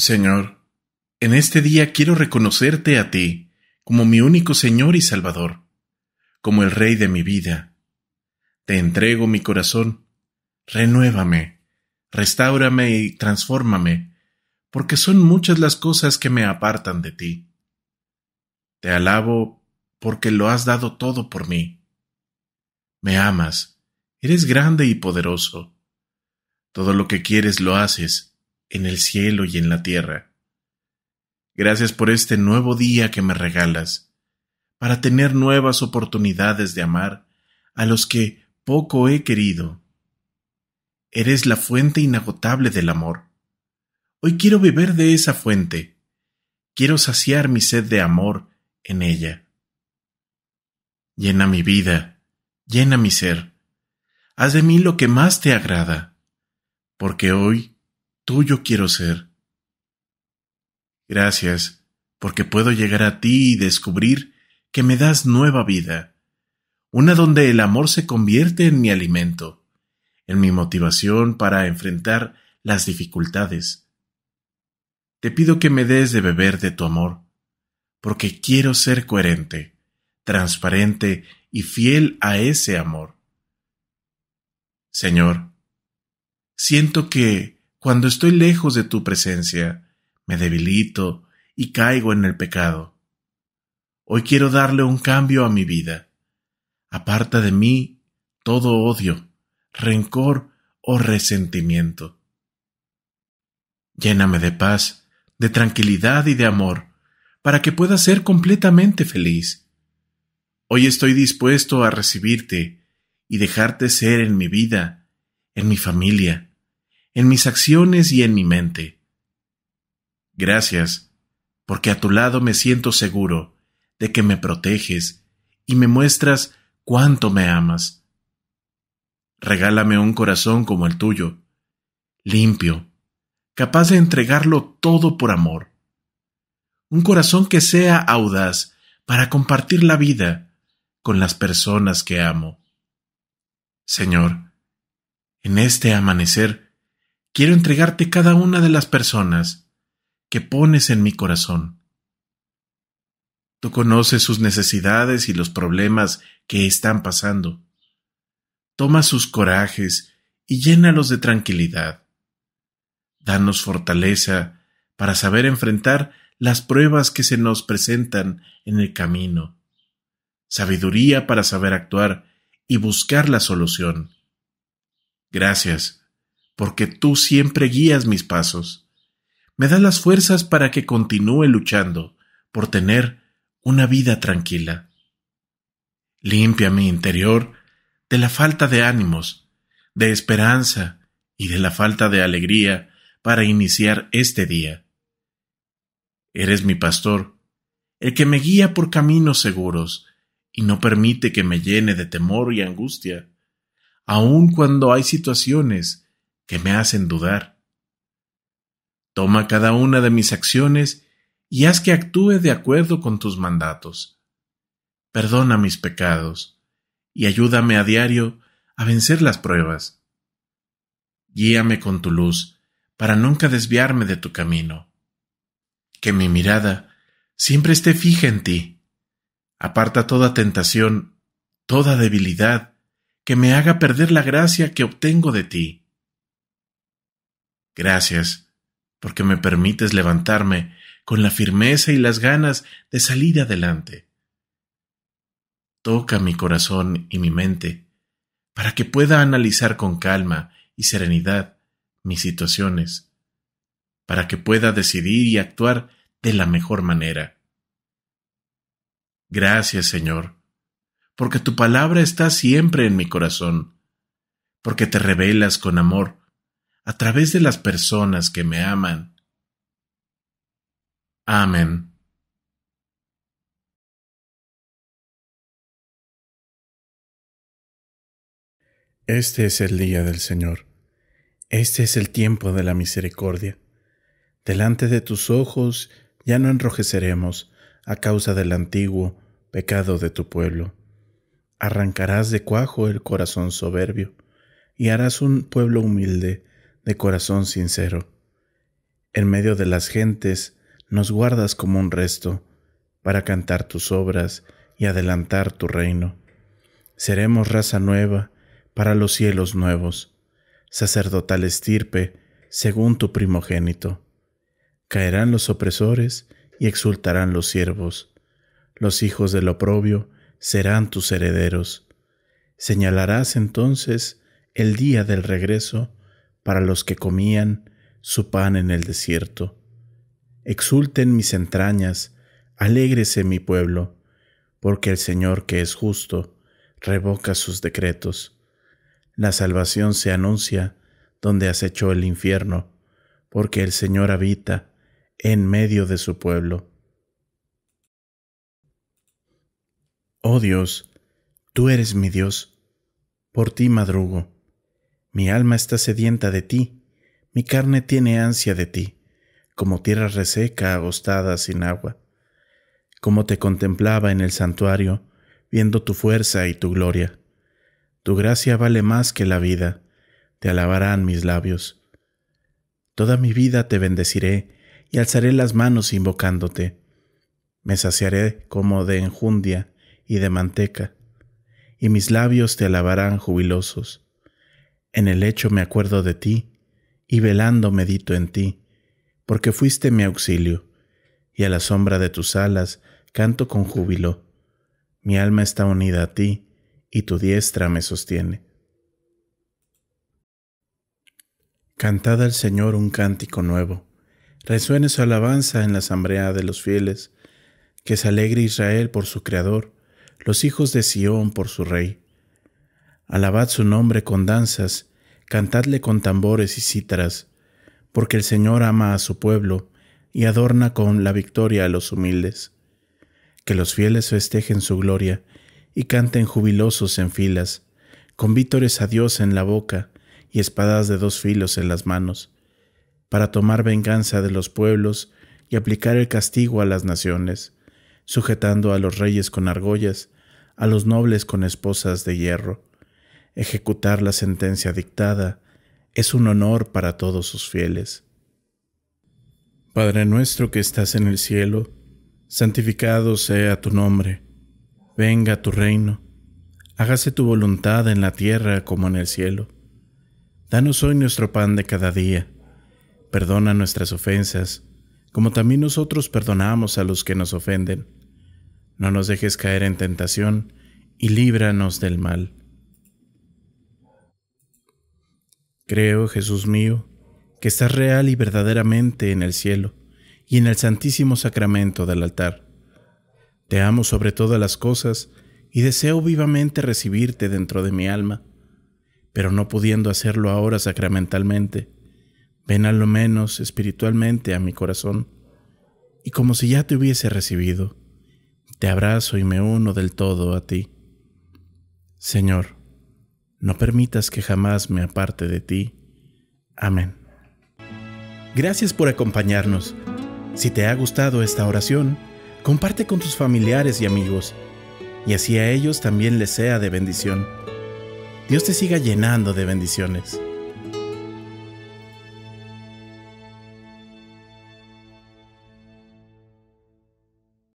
Señor, en este día quiero reconocerte a ti como mi único Señor y Salvador, como el Rey de mi vida. Te entrego mi corazón, renuévame, restáurame y transfórmame, porque son muchas las cosas que me apartan de ti. Te alabo porque lo has dado todo por mí. Me amas, eres grande y poderoso. Todo lo que quieres lo haces en el cielo y en la tierra. Gracias por este nuevo día que me regalas, para tener nuevas oportunidades de amar a los que poco he querido. Eres la fuente inagotable del amor. Hoy quiero beber de esa fuente. Quiero saciar mi sed de amor en ella. Llena mi vida, llena mi ser. Haz de mí lo que más te agrada, porque hoy tuyo quiero ser. Gracias, porque puedo llegar a ti y descubrir que me das nueva vida, una donde el amor se convierte en mi alimento, en mi motivación para enfrentar las dificultades. Te pido que me des de beber de tu amor, porque quiero ser coherente, transparente y fiel a ese amor. Señor, siento que cuando estoy lejos de tu presencia, me debilito y caigo en el pecado. Hoy quiero darle un cambio a mi vida. Aparta de mí todo odio, rencor o resentimiento. Lléname de paz, de tranquilidad y de amor, para que pueda ser completamente feliz. Hoy estoy dispuesto a recibirte y dejarte ser en mi vida, en mi familia, en mis acciones y en mi mente. Gracias, porque a tu lado me siento seguro de que me proteges y me muestras cuánto me amas. Regálame un corazón como el tuyo, limpio, capaz de entregarlo todo por amor. Un corazón que sea audaz para compartir la vida con las personas que amo. Señor, en este amanecer Quiero entregarte cada una de las personas que pones en mi corazón. Tú conoces sus necesidades y los problemas que están pasando. Toma sus corajes y llénalos de tranquilidad. Danos fortaleza para saber enfrentar las pruebas que se nos presentan en el camino. Sabiduría para saber actuar y buscar la solución. Gracias porque tú siempre guías mis pasos. Me das las fuerzas para que continúe luchando por tener una vida tranquila. Limpia mi interior de la falta de ánimos, de esperanza y de la falta de alegría para iniciar este día. Eres mi pastor, el que me guía por caminos seguros y no permite que me llene de temor y angustia, aun cuando hay situaciones que me hacen dudar. Toma cada una de mis acciones y haz que actúe de acuerdo con tus mandatos. Perdona mis pecados y ayúdame a diario a vencer las pruebas. Guíame con tu luz para nunca desviarme de tu camino. Que mi mirada siempre esté fija en ti. Aparta toda tentación, toda debilidad, que me haga perder la gracia que obtengo de ti Gracias, porque me permites levantarme con la firmeza y las ganas de salir adelante. Toca mi corazón y mi mente para que pueda analizar con calma y serenidad mis situaciones, para que pueda decidir y actuar de la mejor manera. Gracias, Señor, porque tu palabra está siempre en mi corazón, porque te revelas con amor a través de las personas que me aman. Amén. Este es el día del Señor. Este es el tiempo de la misericordia. Delante de tus ojos ya no enrojeceremos a causa del antiguo pecado de tu pueblo. Arrancarás de cuajo el corazón soberbio y harás un pueblo humilde de corazón sincero. En medio de las gentes nos guardas como un resto, para cantar tus obras y adelantar tu reino. Seremos raza nueva para los cielos nuevos, sacerdotal estirpe según tu primogénito. Caerán los opresores y exultarán los siervos. Los hijos del oprobio serán tus herederos. Señalarás entonces el día del regreso para los que comían su pan en el desierto. Exulten mis entrañas, alégrese mi pueblo, porque el Señor que es justo revoca sus decretos. La salvación se anuncia donde acechó el infierno, porque el Señor habita en medio de su pueblo. Oh Dios, tú eres mi Dios, por ti madrugo mi alma está sedienta de ti, mi carne tiene ansia de ti, como tierra reseca, agostada, sin agua. Como te contemplaba en el santuario, viendo tu fuerza y tu gloria. Tu gracia vale más que la vida, te alabarán mis labios. Toda mi vida te bendeciré y alzaré las manos invocándote. Me saciaré como de enjundia y de manteca, y mis labios te alabarán jubilosos. En el hecho me acuerdo de ti, y velando medito en ti, porque fuiste mi auxilio, y a la sombra de tus alas canto con júbilo. Mi alma está unida a ti, y tu diestra me sostiene. Cantad al Señor un cántico nuevo, resuene su alabanza en la asamblea de los fieles, que se alegre Israel por su Creador, los hijos de Sión por su Rey Alabad su nombre con danzas, cantadle con tambores y cítaras, porque el Señor ama a su pueblo y adorna con la victoria a los humildes. Que los fieles festejen su gloria y canten jubilosos en filas, con vítores a Dios en la boca y espadas de dos filos en las manos, para tomar venganza de los pueblos y aplicar el castigo a las naciones, sujetando a los reyes con argollas, a los nobles con esposas de hierro ejecutar la sentencia dictada es un honor para todos sus fieles. Padre nuestro que estás en el cielo, santificado sea tu nombre, venga tu reino, hágase tu voluntad en la tierra como en el cielo. Danos hoy nuestro pan de cada día, perdona nuestras ofensas, como también nosotros perdonamos a los que nos ofenden. No nos dejes caer en tentación, y líbranos del mal. Creo, Jesús mío, que estás real y verdaderamente en el cielo y en el santísimo sacramento del altar. Te amo sobre todas las cosas y deseo vivamente recibirte dentro de mi alma, pero no pudiendo hacerlo ahora sacramentalmente, ven a lo menos espiritualmente a mi corazón, y como si ya te hubiese recibido, te abrazo y me uno del todo a ti. Señor, no permitas que jamás me aparte de ti. Amén. Gracias por acompañarnos. Si te ha gustado esta oración, comparte con tus familiares y amigos, y así a ellos también les sea de bendición. Dios te siga llenando de bendiciones.